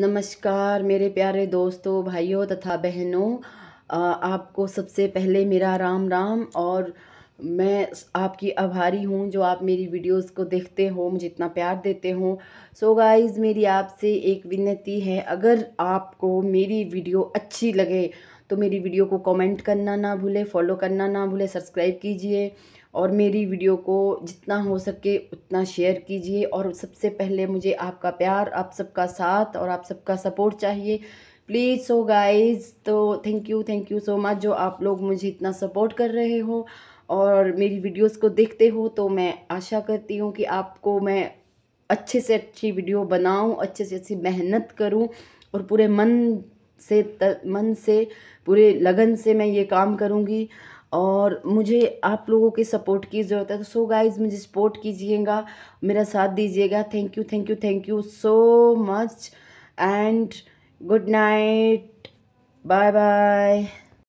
नमस्कार मेरे प्यारे दोस्तों भाइयों तथा बहनों आपको सबसे पहले मेरा राम राम और मैं आपकी आभारी हूँ जो आप मेरी वीडियोस को देखते हो मुझे इतना प्यार देते हो सो so गाइस मेरी आपसे एक विनती है अगर आपको मेरी वीडियो अच्छी लगे तो मेरी वीडियो को कमेंट करना ना भूले फॉलो करना ना भूले सब्सक्राइब कीजिए और मेरी वीडियो को जितना हो सके उतना शेयर कीजिए और सबसे पहले मुझे आपका प्यार आप सबका साथ और आप सबका सपोर्ट चाहिए प्लीज़ सो गाइज़ तो thank you thank you so much जो आप लोग मुझे इतना सपोर्ट कर रहे हो और मेरी वीडियोस को देखते हो तो मैं आशा करती हूँ कि आपको मैं अच्छे से अच्छी वीडियो बनाऊँ अच्छे से अच्छी मेहनत करूँ और पूरे मन से मन से पूरे लगन से मैं ये काम करूँगी और मुझे आप लोगों के सपोर्ट की ज़रूरत है तो सो गाइज मुझे सपोर्ट कीजिएगा मेरा साथ दीजिएगा thank you thank you thank you so much and good night bye bye